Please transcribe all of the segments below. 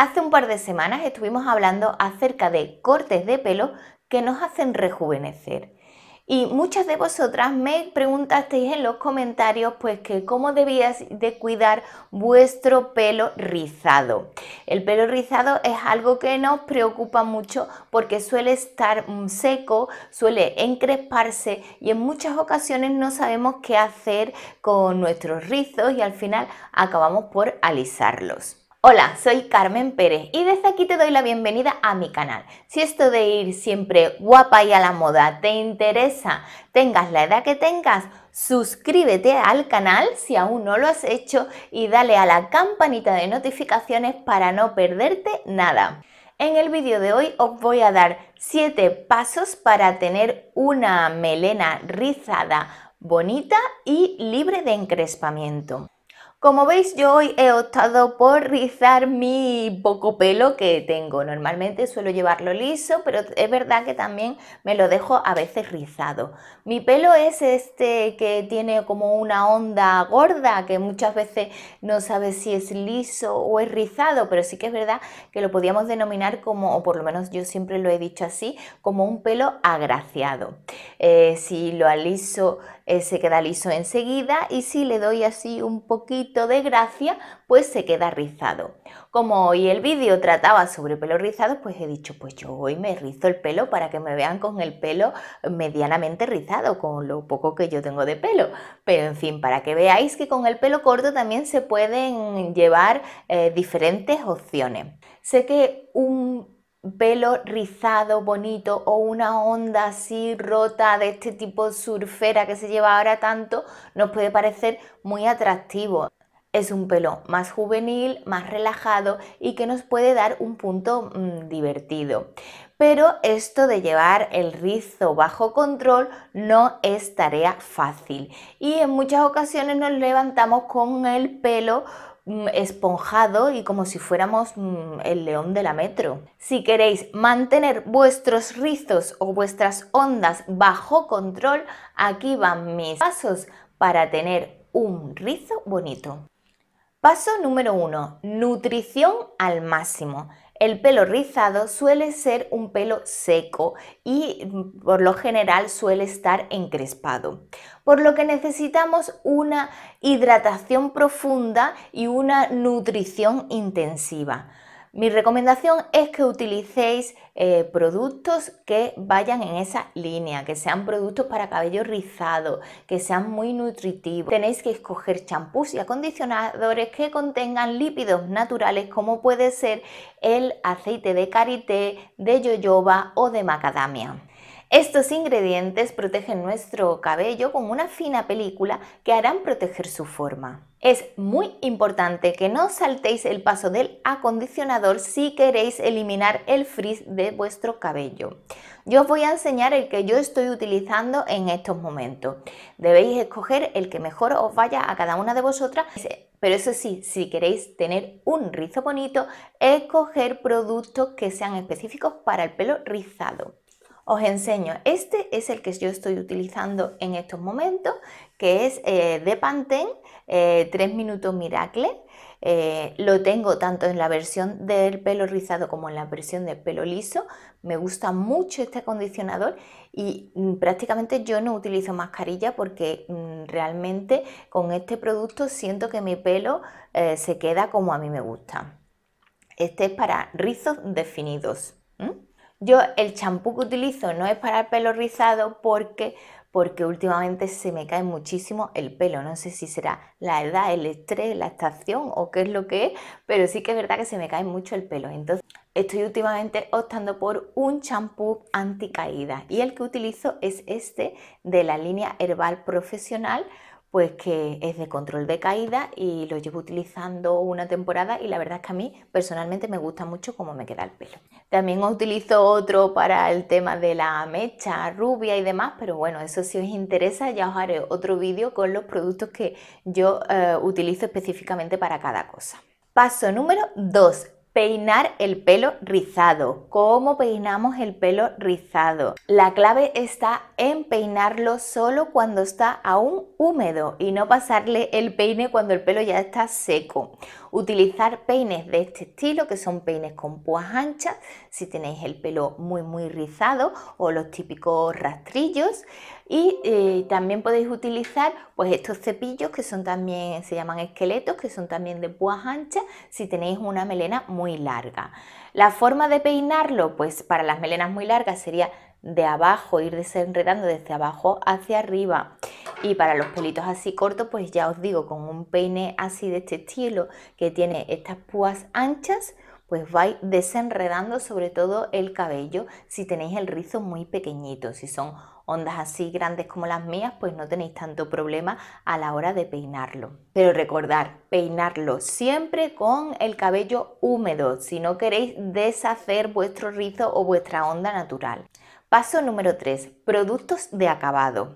Hace un par de semanas estuvimos hablando acerca de cortes de pelo que nos hacen rejuvenecer. Y muchas de vosotras me preguntasteis en los comentarios pues que cómo debías de cuidar vuestro pelo rizado. El pelo rizado es algo que nos preocupa mucho porque suele estar mm, seco, suele encresparse y en muchas ocasiones no sabemos qué hacer con nuestros rizos y al final acabamos por alisarlos. Hola, soy Carmen Pérez y desde aquí te doy la bienvenida a mi canal. Si esto de ir siempre guapa y a la moda te interesa, tengas la edad que tengas, suscríbete al canal si aún no lo has hecho y dale a la campanita de notificaciones para no perderte nada. En el vídeo de hoy os voy a dar 7 pasos para tener una melena rizada, bonita y libre de encrespamiento. Como veis, yo hoy he optado por rizar mi poco pelo que tengo. Normalmente suelo llevarlo liso, pero es verdad que también me lo dejo a veces rizado. Mi pelo es este que tiene como una onda gorda, que muchas veces no sabes si es liso o es rizado, pero sí que es verdad que lo podíamos denominar como, o por lo menos yo siempre lo he dicho así, como un pelo agraciado. Eh, si lo aliso eh, se queda liso enseguida y si le doy así un poquito de gracia, pues se queda rizado. Como hoy el vídeo trataba sobre pelo rizado, pues he dicho, pues yo hoy me rizo el pelo para que me vean con el pelo medianamente rizado, con lo poco que yo tengo de pelo. Pero en fin, para que veáis que con el pelo corto también se pueden llevar eh, diferentes opciones. Sé que un pelo rizado, bonito o una onda así rota de este tipo surfera que se lleva ahora tanto, nos puede parecer muy atractivo. Es un pelo más juvenil, más relajado y que nos puede dar un punto mm, divertido. Pero esto de llevar el rizo bajo control no es tarea fácil y en muchas ocasiones nos levantamos con el pelo Mm, esponjado y como si fuéramos mm, el león de la metro. Si queréis mantener vuestros rizos o vuestras ondas bajo control, aquí van mis pasos para tener un rizo bonito. Paso número 1. Nutrición al máximo. El pelo rizado suele ser un pelo seco y mm, por lo general suele estar encrespado, por lo que necesitamos una hidratación profunda y una nutrición intensiva. Mi recomendación es que utilicéis eh, productos que vayan en esa línea, que sean productos para cabello rizado, que sean muy nutritivos. Tenéis que escoger champús y acondicionadores que contengan lípidos naturales como puede ser el aceite de karité, de yoyoba o de macadamia. Estos ingredientes protegen nuestro cabello con una fina película que harán proteger su forma. Es muy importante que no saltéis el paso del acondicionador si queréis eliminar el frizz de vuestro cabello. Yo os voy a enseñar el que yo estoy utilizando en estos momentos. Debéis escoger el que mejor os vaya a cada una de vosotras, pero eso sí, si queréis tener un rizo bonito, escoger productos que sean específicos para el pelo rizado os enseño. Este es el que yo estoy utilizando en estos momentos, que es eh, de Pantene, 3 eh, minutos miracle. Eh, lo tengo tanto en la versión del pelo rizado como en la versión del pelo liso. Me gusta mucho este acondicionador y mm, prácticamente yo no utilizo mascarilla porque mm, realmente con este producto siento que mi pelo se queda como a mí me gusta. Este es para rizos definidos. Yo el champú que utilizo no es para el pelo rizado porque porque últimamente se me cae muchísimo el pelo. No sé si será la edad, el estrés, la estación o qué es lo que es, pero sí que es verdad que se me cae mucho el pelo. Entonces estoy últimamente optando por un champú anticaída y el que utilizo es este de la línea Herbal Profesional pues que es de control de caída y lo llevo utilizando una temporada y la verdad es que a mí personalmente me gusta mucho cómo me queda el pelo. También utilizo otro para el tema de la mecha rubia y demás, pero bueno, eso si os interesa ya os haré otro vídeo con los productos que yo eh, utilizo específicamente para cada cosa. Paso número 2, Peinar el pelo rizado. ¿Cómo peinamos el pelo rizado? La clave está en peinarlo solo cuando está aún húmedo y no pasarle el peine cuando el pelo ya está seco. Utilizar peines de este estilo, que son peines con púas anchas, si tenéis el pelo muy muy rizado o los típicos rastrillos. Y eh, también podéis utilizar pues estos cepillos que son también, se llaman esqueletos, que son también de púas anchas si tenéis una melena muy larga. La forma de peinarlo, pues para las melenas muy largas sería de abajo, ir desenredando desde abajo hacia arriba. Y para los pelitos así cortos, pues ya os digo, con un peine así de este estilo que tiene estas púas anchas, pues vais desenredando sobre todo el cabello si tenéis el rizo muy pequeñito, si son ondas así grandes como las mías, pues no tenéis tanto problema a la hora de peinarlo. Pero recordar, peinarlo siempre con el cabello húmedo, si no queréis deshacer vuestro rizo o vuestra onda natural. Paso número 3, productos de acabado.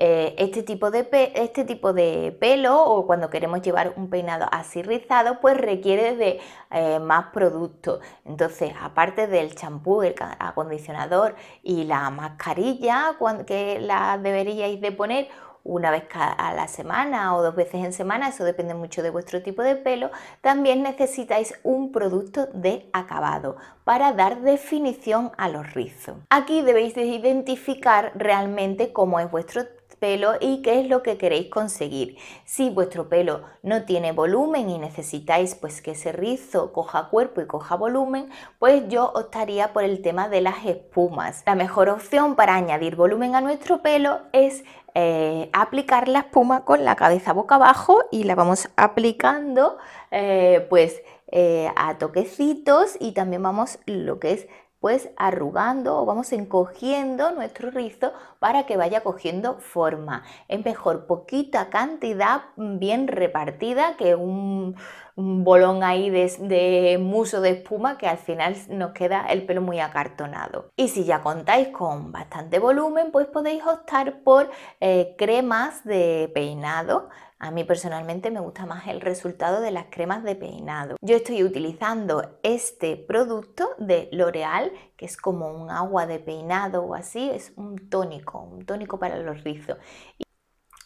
Eh, este, tipo de este tipo de pelo o cuando queremos llevar un peinado así rizado, pues requiere de eh, más producto Entonces, aparte del champú, el acondicionador y la mascarilla que la deberíais de poner, una vez a la semana o dos veces en semana, eso depende mucho de vuestro tipo de pelo, también necesitáis un producto de acabado para dar definición a los rizos. Aquí debéis de identificar realmente cómo es vuestro pelo y qué es lo que queréis conseguir. Si vuestro pelo no tiene volumen y necesitáis pues que ese rizo coja cuerpo y coja volumen, pues yo optaría por el tema de las espumas. La mejor opción para añadir volumen a nuestro pelo es eh, aplicar la espuma con la cabeza boca abajo y la vamos aplicando eh, pues eh, a toquecitos y también vamos lo que es pues arrugando o vamos encogiendo nuestro rizo para que vaya cogiendo forma. Es mejor poquita cantidad bien repartida que un, bolón ahí de, muso de espuma que al final nos queda el pelo muy acartonado. Y si ya contáis con bastante volumen, pues podéis optar por eh, cremas de peinado a mí personalmente me gusta más el resultado de las cremas de peinado. Yo estoy utilizando este producto de L'Oreal, que es como un agua de peinado o así, es un tónico, un tónico para los rizos.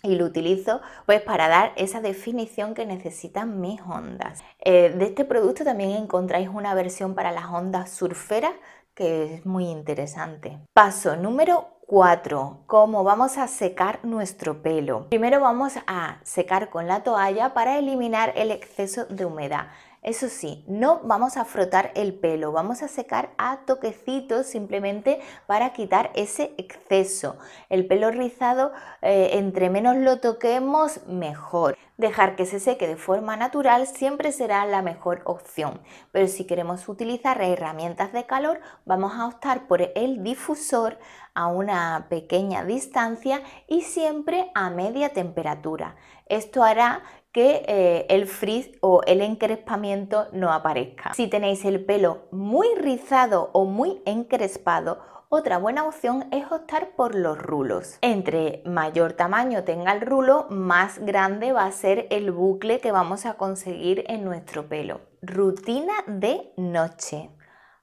Y lo utilizo pues para dar esa definición que necesitan mis ondas. Eh, de este producto también encontráis una versión para las ondas surferas que es muy interesante. Paso número 4. ¿Cómo vamos a secar nuestro pelo? Primero vamos a secar con la toalla para eliminar el exceso de humedad. Eso sí, no vamos a frotar el pelo, vamos a secar a toquecitos simplemente para quitar ese exceso. El pelo rizado, eh, entre menos lo toquemos, mejor dejar que se seque de forma natural siempre será la mejor opción. Pero si queremos utilizar herramientas de calor, vamos a optar por el difusor a una pequeña distancia y siempre a media temperatura. Esto hará que eh, el frizz o el encrespamiento no aparezca. Si tenéis el pelo muy rizado o muy encrespado, otra buena opción es optar por los rulos. Entre mayor tamaño tenga el rulo, más grande va a ser el bucle que vamos a conseguir en nuestro pelo. Rutina de noche.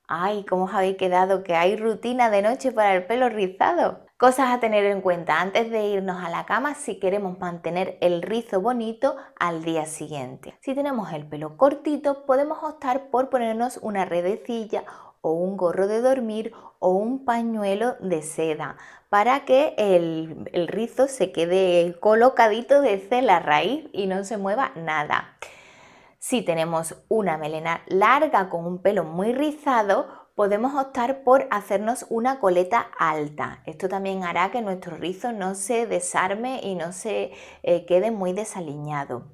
Ay, ¿cómo os habéis quedado que hay rutina de noche para el pelo rizado? Cosas a tener en cuenta antes de irnos a la cama si queremos mantener el rizo bonito al día siguiente. Si tenemos el pelo cortito, podemos optar por ponernos una redecilla o un gorro de dormir o un pañuelo de seda para que el, rizo se quede colocadito desde la raíz y no se mueva nada. Si tenemos una melena larga con un pelo muy rizado, podemos optar por hacernos una coleta alta. Esto también hará que nuestro rizo no se desarme y no se eh, quede muy desaliñado.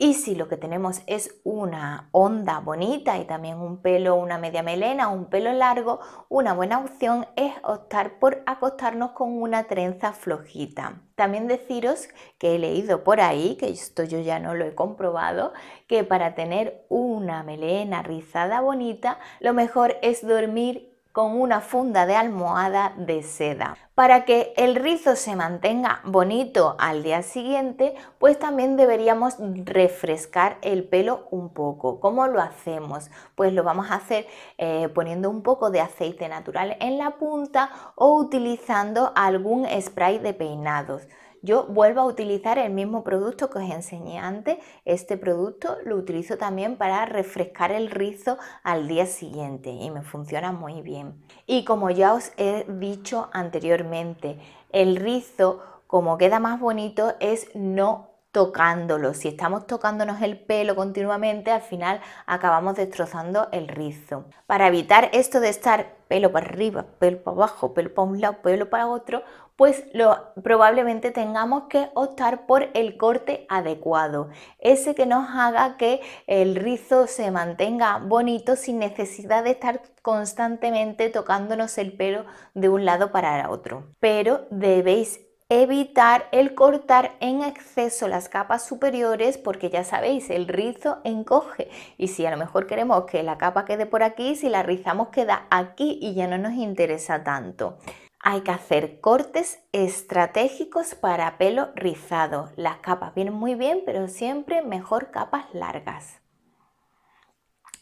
Y si lo que tenemos es una onda bonita y también un pelo, una media melena, un pelo largo, una buena opción es optar por acostarnos con una trenza flojita. También deciros que he leído por ahí, que esto yo ya no lo he comprobado, que para tener una melena rizada bonita, lo mejor es dormir con una funda de almohada de seda. Para que el rizo se mantenga bonito al día siguiente, pues también deberíamos refrescar el pelo un poco. ¿Cómo lo hacemos? Pues lo vamos a hacer eh, poniendo un poco de aceite natural en la punta o utilizando algún spray de peinados yo vuelvo a utilizar el mismo producto que os enseñé antes. Este producto lo utilizo también para refrescar el rizo al día siguiente y me funciona muy bien. Y como ya os he dicho anteriormente, el rizo como queda más bonito es no tocándolo. Si estamos tocándonos el pelo continuamente, al final acabamos destrozando el rizo. Para evitar esto de estar pelo para arriba, pelo para abajo, pelo para un lado, pelo para otro, pues lo, probablemente tengamos que optar por el corte adecuado, ese que nos haga que el rizo se mantenga bonito sin necesidad de estar constantemente tocándonos el pelo de un lado para otro. Pero debéis evitar el cortar en exceso las capas superiores porque ya sabéis, el rizo encoge y si a lo mejor queremos que la capa quede por aquí, si la rizamos queda aquí y ya no nos interesa tanto. Hay que hacer cortes estratégicos para pelo rizado. Las capas vienen muy bien, pero siempre mejor capas largas.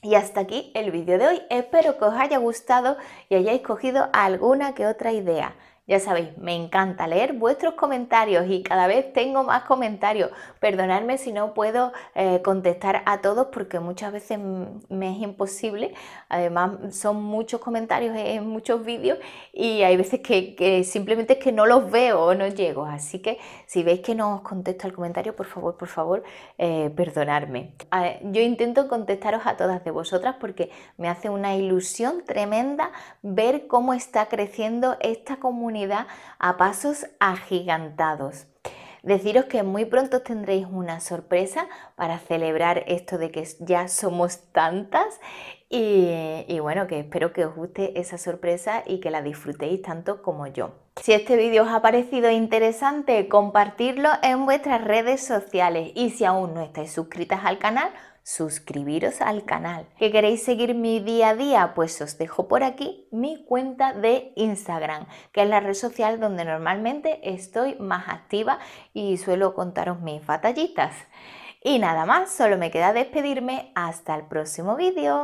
Y hasta aquí el vídeo de hoy. Espero que os haya gustado y hayáis cogido alguna que otra idea. Ya sabéis, me encanta leer vuestros comentarios y cada vez tengo más comentarios. Perdonadme si no puedo eh, contestar a todos porque muchas veces me es imposible. Además, son muchos comentarios eh, en muchos vídeos y hay veces que, simplemente es que no los veo o no llego. Así que si veis que no os contesto al comentario, por favor, por favor, eh, perdonadme. yo intento contestaros a todas de vosotras porque me hace una ilusión tremenda ver cómo está creciendo esta comunidad a pasos agigantados. Deciros que muy pronto tendréis una sorpresa para celebrar esto de que ya somos tantas y, y, bueno, que espero que os guste esa sorpresa y que la disfrutéis tanto como yo. Si este vídeo os ha parecido interesante, compartirlo en vuestras redes sociales y si aún no estáis suscritas al canal, suscribiros al canal. ¿Que queréis seguir mi día a día? Pues os dejo por aquí mi cuenta de Instagram, que es la red social donde normalmente estoy más activa y suelo contaros mis batallitas. Y nada más, solo me queda despedirme hasta el próximo vídeo.